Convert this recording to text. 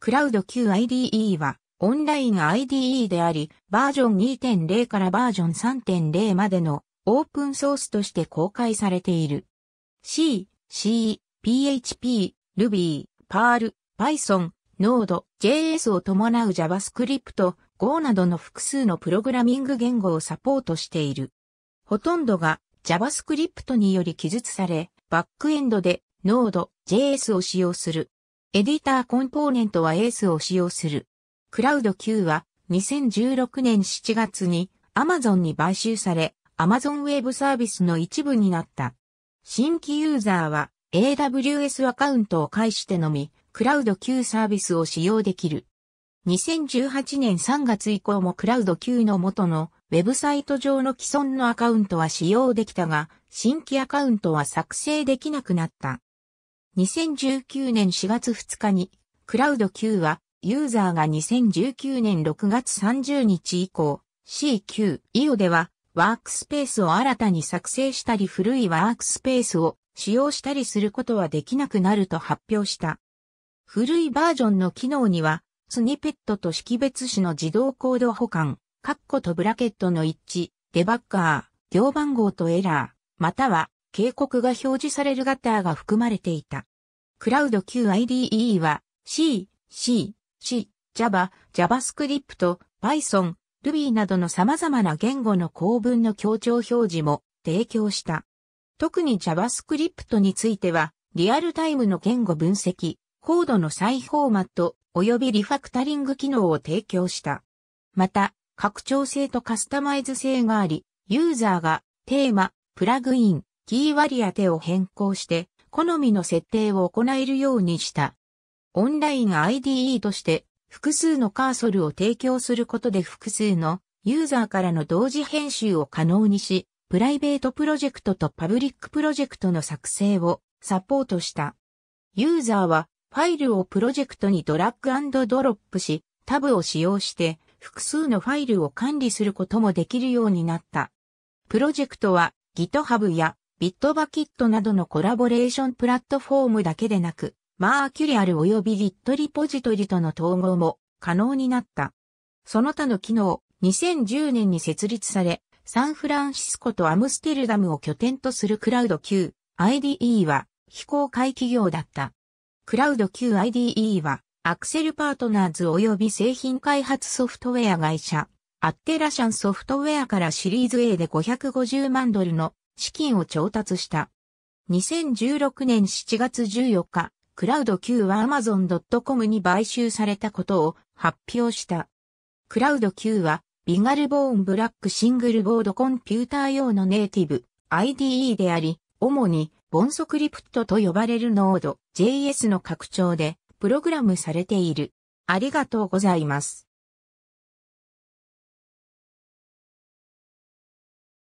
クラウド QIDE は、オンライン IDE であり、バージョン2.0からバージョン3.0までのオープンソースとして公開されている。C、C、PHP、Ruby、Perl、Python、Node、JS を伴う JavaScript、Go などの複数のプログラミング言語をサポートしている。ほとんどが JavaScript により記述され、バックエンドで Node、JS を使用する。エディターコンポーネントはエースを使用する。クラウド Q は2016年7月に Amazon に買収され Amazon Web サービスの一部になった。新規ユーザーは AWS アカウントを介してのみクラウド Q サービスを使用できる。2018年3月以降もクラウド Q の元のウェブサイト上の既存のアカウントは使用できたが、新規アカウントは作成できなくなった。2019年4月2日に、クラウド Q は、ユーザーが2019年6月30日以降、CQ、IO では、ワークスペースを新たに作成したり古いワークスペースを使用したりすることはできなくなると発表した。古いバージョンの機能には、スニペットと識別子の自動コード保管、カッコとブラケットの一致、デバッカー、行番号とエラー、または警告が表示されるガッターが含まれていた。クラウド QIDE は C、C、C、Java、JavaScript、Python、Ruby などの様々な言語の構文の強調表示も提供した。特に JavaScript については、リアルタイムの言語分析、コードの再フォーマット、及びリファクタリング機能を提供した。また、拡張性とカスタマイズ性があり、ユーザーがテーマ、プラグイン、キー割り当てを変更して、好みの設定を行えるようにした。オンライン IDE として、複数のカーソルを提供することで複数のユーザーからの同時編集を可能にし、プライベートプロジェクトとパブリックプロジェクトの作成をサポートした。ユーザーはファイルをプロジェクトにドラッグドロップし、タブを使用して複数のファイルを管理することもできるようになった。プロジェクトは GitHub やビットバキットなどのコラボレーションプラットフォームだけでなく、マーキュリアル及び g ットリポジトリとの統合も可能になった。その他の機能、2010年に設立され、サンフランシスコとアムステルダムを拠点とするクラウド Q、IDE は非公開企業だった。クラウド Q IDE はアクセルパートナーズ及び製品開発ソフトウェア会社、アッテラシャンソフトウェアからシリーズ A で550万ドルの資金を調達した。2016年7月14日、クラウド Q は Amazon.com に買収されたことを発表した。クラウド Q は、ビガルボーンブラックシングルボードコンピューター用のネイティブ IDE であり、主に、ボンソクリプトと呼ばれるノード JS の拡張で、プログラムされている。ありがとうございます。